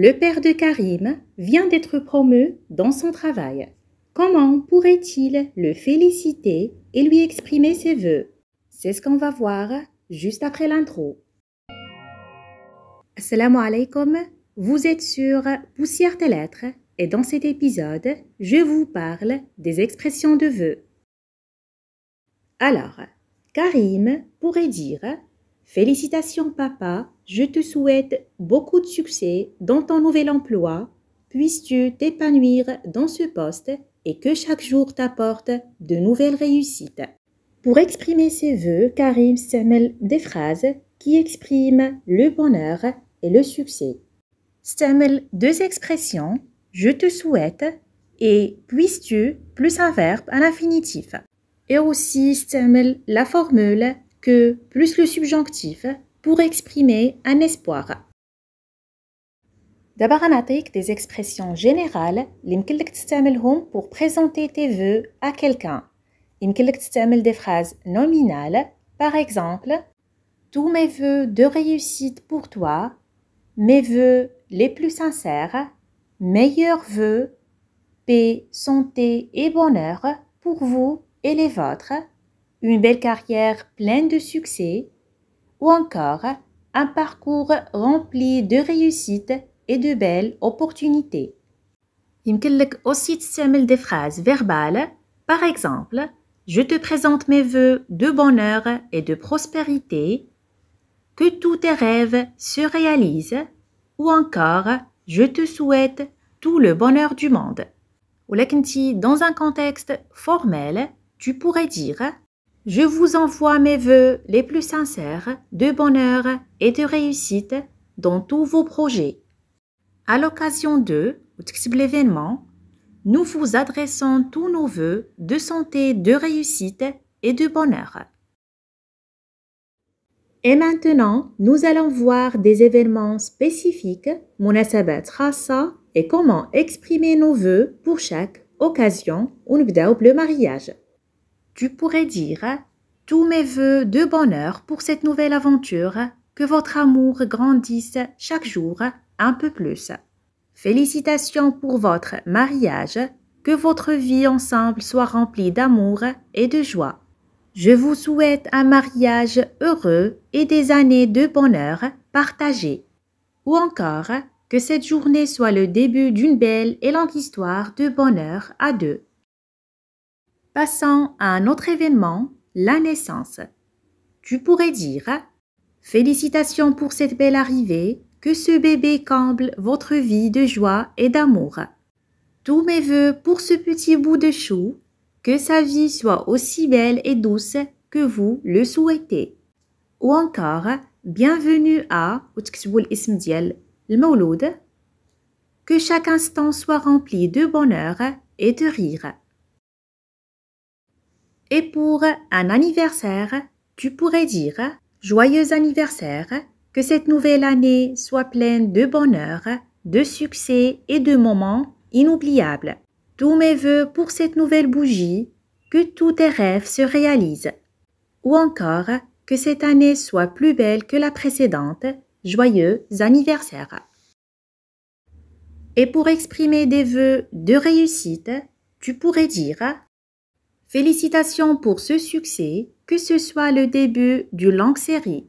Le père de Karim vient d'être promu dans son travail. Comment pourrait-il le féliciter et lui exprimer ses vœux C'est ce qu'on va voir juste après l'intro. Assalamu alaikum, vous êtes sur Poussière des lettres et dans cet épisode, je vous parle des expressions de vœux. Alors, Karim pourrait dire Félicitations papa, je te souhaite beaucoup de succès dans ton nouvel emploi. Puisses-tu t'épanouir dans ce poste et que chaque jour t'apporte de nouvelles réussites. Pour exprimer ses voeux, Karim s'amène des phrases qui expriment le bonheur et le succès. Stemmel deux expressions, je te souhaite et puisses-tu plus un verbe, à l'infinitif. Et aussi Stemmel la formule plus le subjonctif pour exprimer un espoir. D'abord, on des expressions générales pour présenter tes voeux à quelqu'un. des phrases nominales, par exemple, tous mes voeux de réussite pour toi, mes voeux les plus sincères, meilleurs voeux, paix, santé et bonheur pour vous et les vôtres, une belle carrière pleine de succès ou encore un parcours rempli de réussites et de belles opportunités. Il peut aussi utiliser des phrases verbales par exemple je te présente mes voeux de bonheur et de prospérité que tous tes rêves se réalisent ou encore je te souhaite tout le bonheur du monde. Ou là, dans un contexte formel, tu pourrais dire je vous envoie mes voeux les plus sincères de bonheur et de réussite dans tous vos projets. À l'occasion de l'événement, nous vous adressons tous nos voeux de santé, de réussite et de bonheur. Et maintenant, nous allons voir des événements spécifiques, Rasa, et comment exprimer nos voeux pour chaque occasion ou le mariage tu pourrais dire Tous mes voeux de bonheur pour cette nouvelle aventure, que votre amour grandisse chaque jour un peu plus. Félicitations pour votre mariage, que votre vie ensemble soit remplie d'amour et de joie. Je vous souhaite un mariage heureux et des années de bonheur partagées. Ou encore, que cette journée soit le début d'une belle et longue histoire de bonheur à deux. Passons à un autre événement, la naissance. Tu pourrais dire Félicitations pour cette belle arrivée, que ce bébé comble votre vie de joie et d'amour. Tous mes voeux pour ce petit bout de chou, que sa vie soit aussi belle et douce que vous le souhaitez. Ou encore, bienvenue à, que chaque instant soit rempli de bonheur et de rire. Et pour un anniversaire, tu pourrais dire Joyeux anniversaire, que cette nouvelle année soit pleine de bonheur, de succès et de moments inoubliables. Tous mes voeux pour cette nouvelle bougie, que tous tes rêves se réalisent. Ou encore, que cette année soit plus belle que la précédente, joyeux anniversaire. Et pour exprimer des vœux de réussite, tu pourrais dire Félicitations pour ce succès, que ce soit le début d'une longue série.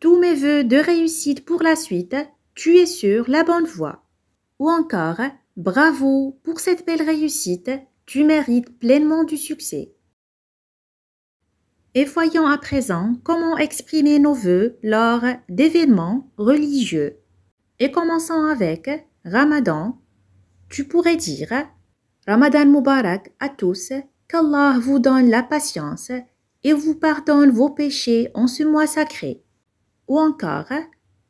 Tous mes voeux de réussite pour la suite, tu es sur la bonne voie. Ou encore, bravo pour cette belle réussite, tu mérites pleinement du succès. Et voyons à présent comment exprimer nos voeux lors d'événements religieux. Et commençons avec Ramadan. Tu pourrais dire Ramadan Mubarak à tous qu'Allah vous donne la patience et vous pardonne vos péchés en ce mois sacré. Ou encore,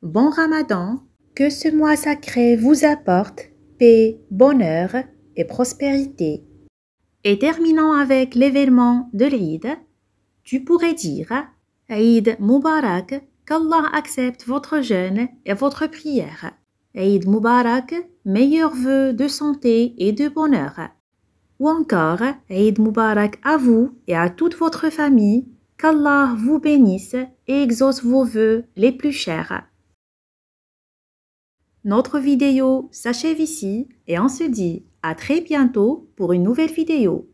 bon ramadan, que ce mois sacré vous apporte paix, bonheur et prospérité. Et terminant avec l'événement de l'Eid. Tu pourrais dire Eid Mubarak, qu'Allah accepte votre jeûne et votre prière. Eid Mubarak, meilleurs vœux de santé et de bonheur ou encore Eid Mubarak à vous et à toute votre famille. Qu'Allah vous bénisse et exauce vos vœux les plus chers. Notre vidéo s'achève ici et on se dit à très bientôt pour une nouvelle vidéo.